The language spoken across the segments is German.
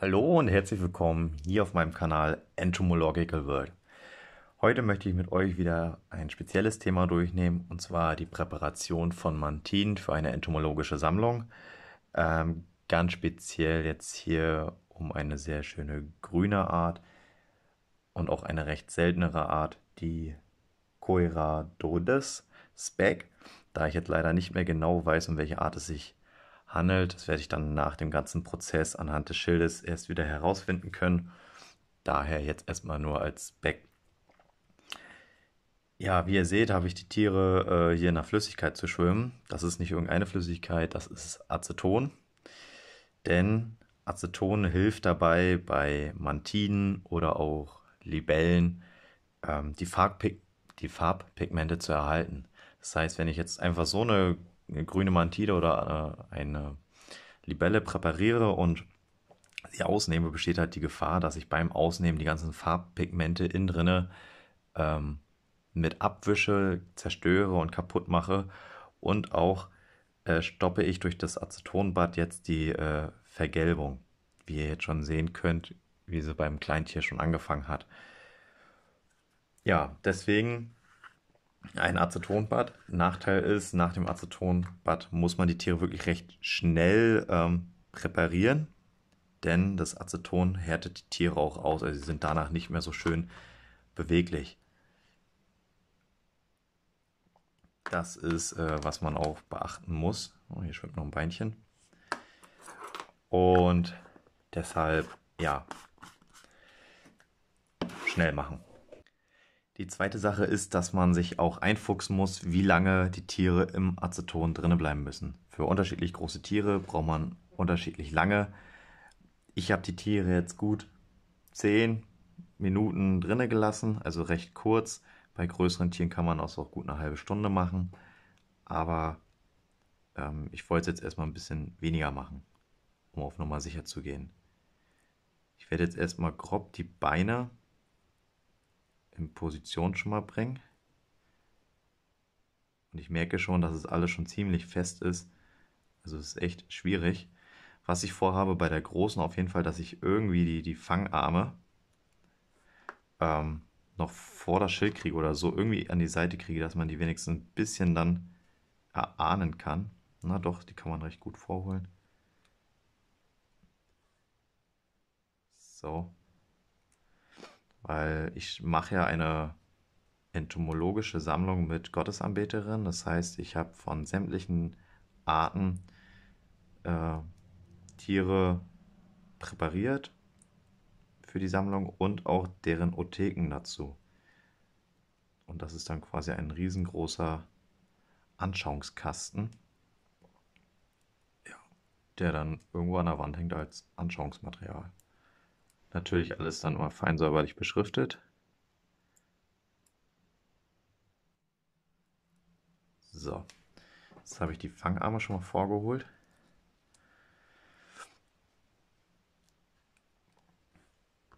Hallo und herzlich willkommen hier auf meinem Kanal Entomological World. Heute möchte ich mit euch wieder ein spezielles Thema durchnehmen und zwar die Präparation von Mantinen für eine entomologische Sammlung. Ähm, ganz speziell jetzt hier um eine sehr schöne grüne Art und auch eine recht seltenere Art, die Coiradodes Speck, Da ich jetzt leider nicht mehr genau weiß, um welche Art es sich handelt. Das werde ich dann nach dem ganzen Prozess anhand des Schildes erst wieder herausfinden können. Daher jetzt erstmal nur als Back. Ja, wie ihr seht, habe ich die Tiere äh, hier nach Flüssigkeit zu schwimmen. Das ist nicht irgendeine Flüssigkeit, das ist Aceton. Denn Aceton hilft dabei, bei Mantiden oder auch Libellen ähm, die, Farbpig die Farbpigmente zu erhalten. Das heißt, wenn ich jetzt einfach so eine grüne Mantide oder äh, eine Libelle präpariere und sie ausnehme, besteht halt die Gefahr, dass ich beim Ausnehmen die ganzen Farbpigmente innen drinne ähm, mit abwische, zerstöre und kaputt mache und auch äh, stoppe ich durch das Acetonbad jetzt die äh, Vergelbung, wie ihr jetzt schon sehen könnt, wie sie beim Kleintier schon angefangen hat. Ja, deswegen ein Acetonbad. Nachteil ist, nach dem Acetonbad muss man die Tiere wirklich recht schnell ähm, reparieren, denn das Aceton härtet die Tiere auch aus. Also sie sind danach nicht mehr so schön beweglich. Das ist, äh, was man auch beachten muss. Oh, hier schwimmt noch ein Beinchen. Und deshalb, ja, schnell machen. Die zweite Sache ist, dass man sich auch einfuchsen muss, wie lange die Tiere im Aceton drinne bleiben müssen. Für unterschiedlich große Tiere braucht man unterschiedlich lange. Ich habe die Tiere jetzt gut 10 Minuten drinne gelassen, also recht kurz. Bei größeren Tieren kann man das auch gut eine halbe Stunde machen. Aber ähm, ich wollte es jetzt erstmal ein bisschen weniger machen, um auf Nummer sicher zu gehen. Ich werde jetzt erstmal grob die Beine in Position schon mal bringen. Und ich merke schon, dass es alles schon ziemlich fest ist. Also es ist echt schwierig. Was ich vorhabe bei der großen auf jeden Fall, dass ich irgendwie die, die Fangarme ähm, noch vor das Schild kriege oder so irgendwie an die Seite kriege, dass man die wenigstens ein bisschen dann erahnen kann. Na doch, die kann man recht gut vorholen. So weil ich mache ja eine entomologische Sammlung mit Gottesanbeterinnen. Das heißt, ich habe von sämtlichen Arten äh, Tiere präpariert für die Sammlung und auch deren Otheken dazu. Und das ist dann quasi ein riesengroßer Anschauungskasten, ja. der dann irgendwo an der Wand hängt als Anschauungsmaterial. Natürlich alles dann immer fein säuberlich beschriftet. So, jetzt habe ich die Fangarme schon mal vorgeholt.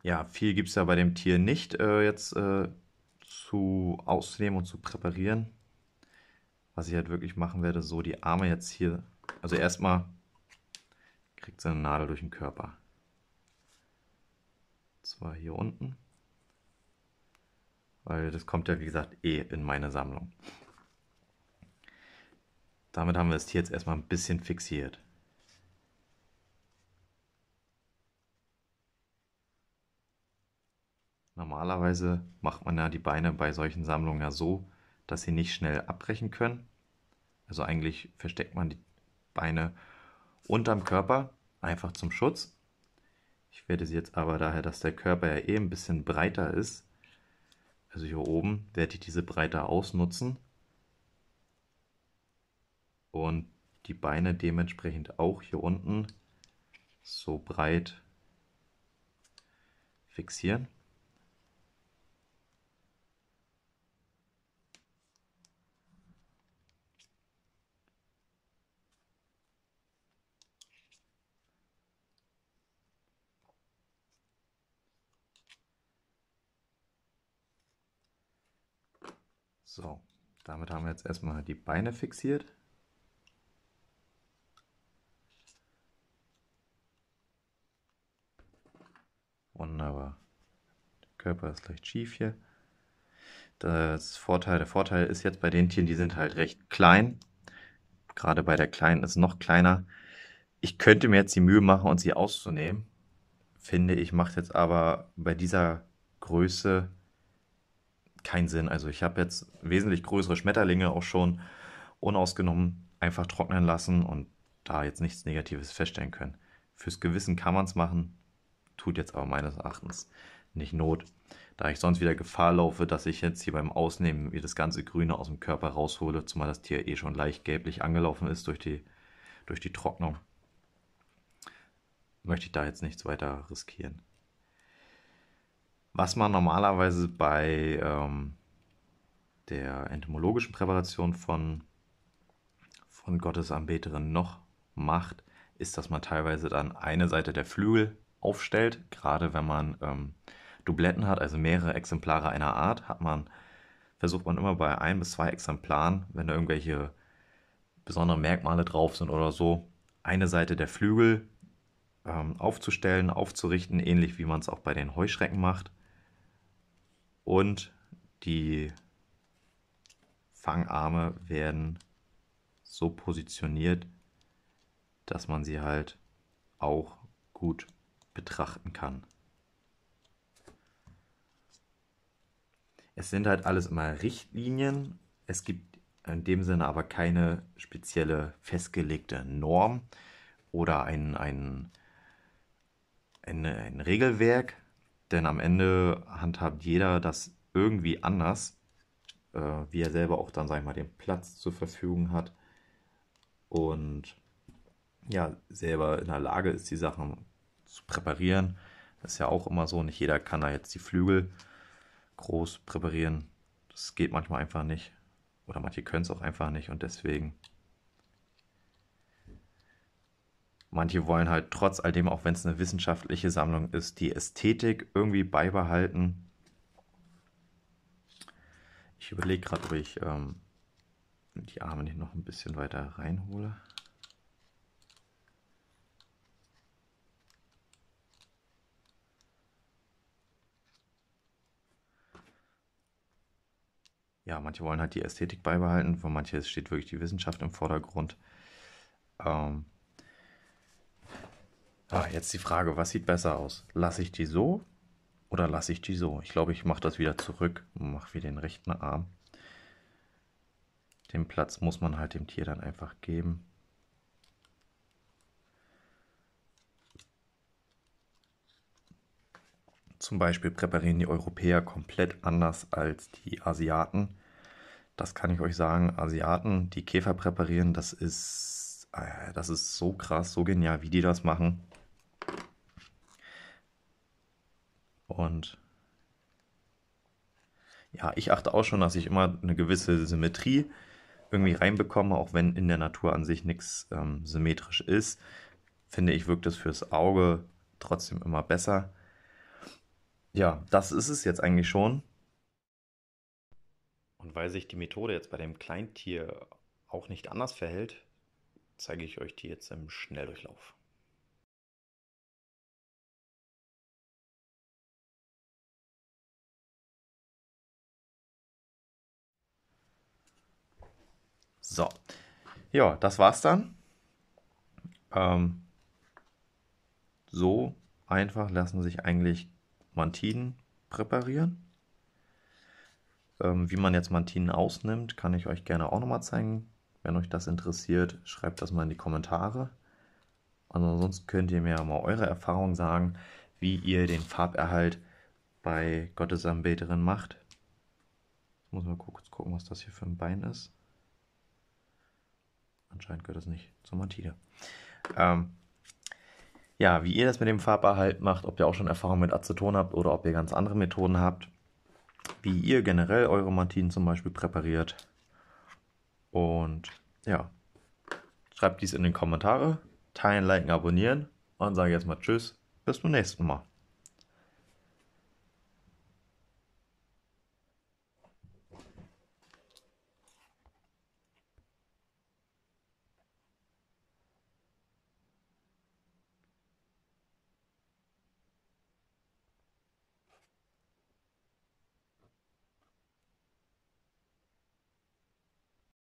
Ja, viel gibt es ja bei dem Tier nicht äh, jetzt äh, zu auszunehmen und zu präparieren. Was ich halt wirklich machen werde, so die Arme jetzt hier, also erstmal kriegt seine Nadel durch den Körper zwar hier unten. Weil das kommt ja, wie gesagt, eh in meine Sammlung. Damit haben wir das Tier jetzt erstmal ein bisschen fixiert. Normalerweise macht man ja die Beine bei solchen Sammlungen ja so, dass sie nicht schnell abbrechen können. Also eigentlich versteckt man die Beine unterm Körper, einfach zum Schutz. Ich werde sie jetzt aber daher, dass der Körper ja eh ein bisschen breiter ist, also hier oben, werde ich diese Breite ausnutzen und die Beine dementsprechend auch hier unten so breit fixieren. So, damit haben wir jetzt erstmal die Beine fixiert. Wunderbar. Der Körper ist leicht schief hier. Das Vorteil, der Vorteil ist jetzt bei den Tieren, die sind halt recht klein. Gerade bei der Kleinen ist es noch kleiner. Ich könnte mir jetzt die Mühe machen, uns sie auszunehmen. Finde ich, macht jetzt aber bei dieser Größe keinen Sinn. Also ich habe jetzt wesentlich größere Schmetterlinge auch schon unausgenommen einfach trocknen lassen und da jetzt nichts Negatives feststellen können. Fürs Gewissen kann man es machen, tut jetzt aber meines Erachtens nicht Not, da ich sonst wieder Gefahr laufe, dass ich jetzt hier beim Ausnehmen wie das ganze Grüne aus dem Körper raushole, zumal das Tier eh schon leicht gelblich angelaufen ist durch die, durch die Trocknung. Möchte ich da jetzt nichts weiter riskieren. Was man normalerweise bei ähm, der entomologischen Präparation von, von Gottesanbeterin noch macht, ist, dass man teilweise dann eine Seite der Flügel aufstellt. Gerade wenn man ähm, Dubletten hat, also mehrere Exemplare einer Art, hat man, versucht man immer bei ein bis zwei Exemplaren, wenn da irgendwelche besonderen Merkmale drauf sind oder so, eine Seite der Flügel ähm, aufzustellen, aufzurichten, ähnlich wie man es auch bei den Heuschrecken macht. Und die Fangarme werden so positioniert, dass man sie halt auch gut betrachten kann. Es sind halt alles immer Richtlinien. Es gibt in dem Sinne aber keine spezielle festgelegte Norm oder ein, ein, ein, ein Regelwerk, denn am Ende handhabt jeder das irgendwie anders, äh, wie er selber auch dann, sag ich mal, den Platz zur Verfügung hat und ja, selber in der Lage ist, die Sachen zu präparieren. Das ist ja auch immer so, nicht jeder kann da jetzt die Flügel groß präparieren. Das geht manchmal einfach nicht. Oder manche können es auch einfach nicht und deswegen Manche wollen halt trotz all dem, auch wenn es eine wissenschaftliche Sammlung ist, die Ästhetik irgendwie beibehalten. Ich überlege gerade, ob ich ähm, die Arme nicht noch ein bisschen weiter reinhole. Ja, manche wollen halt die Ästhetik beibehalten, für manche steht wirklich die Wissenschaft im Vordergrund. Ähm, Ah, jetzt die Frage, was sieht besser aus? Lasse ich die so oder lasse ich die so? Ich glaube, ich mache das wieder zurück und mache wieder den rechten Arm. Den Platz muss man halt dem Tier dann einfach geben. Zum Beispiel präparieren die Europäer komplett anders als die Asiaten. Das kann ich euch sagen. Asiaten, die Käfer präparieren, das ist, ah das ist so krass, so genial, wie die das machen. Und ja, ich achte auch schon, dass ich immer eine gewisse Symmetrie irgendwie reinbekomme, auch wenn in der Natur an sich nichts ähm, symmetrisch ist. Finde ich, wirkt es fürs Auge trotzdem immer besser. Ja, das ist es jetzt eigentlich schon. Und weil sich die Methode jetzt bei dem Kleintier auch nicht anders verhält, zeige ich euch die jetzt im Schnelldurchlauf. So. Ja, das war's dann. Ähm, so einfach lassen sich eigentlich Mantinen präparieren. Ähm, wie man jetzt Mantinen ausnimmt, kann ich euch gerne auch nochmal zeigen. Wenn euch das interessiert, schreibt das mal in die Kommentare. Und ansonsten könnt ihr mir ja mal eure Erfahrung sagen, wie ihr den Farberhalt bei Gottesanbeterin macht. Jetzt muss mal kurz gucken, was das hier für ein Bein ist. Anscheinend gehört das nicht zur Martine. Ähm, ja, wie ihr das mit dem Farberhalt macht, ob ihr auch schon Erfahrung mit Aceton habt oder ob ihr ganz andere Methoden habt, wie ihr generell eure Martinen zum Beispiel präpariert. Und ja, schreibt dies in den Kommentare, teilen, liken, abonnieren und sage jetzt mal Tschüss, bis zum nächsten Mal.